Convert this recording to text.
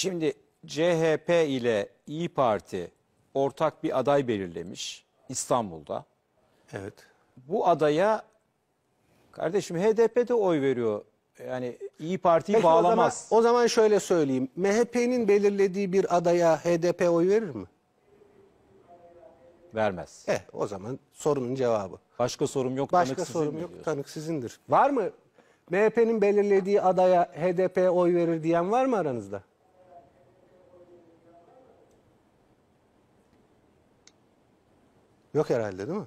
Şimdi CHP ile İyi Parti ortak bir aday belirlemiş İstanbul'da. Evet. Bu adaya kardeşim HDP de oy veriyor. Yani İyi Parti'yi Peki bağlamaz. O zaman, o zaman şöyle söyleyeyim. MHP'nin belirlediği bir adaya HDP oy verir mi? Vermez. Eh o zaman sorunun cevabı. Başka sorum yok. Başka tanık sorum yok. Diyorsun? Tanık sizindir. Var mı? MHP'nin belirlediği adaya HDP oy verir diyen var mı aranızda? Yok herhalde değil mi?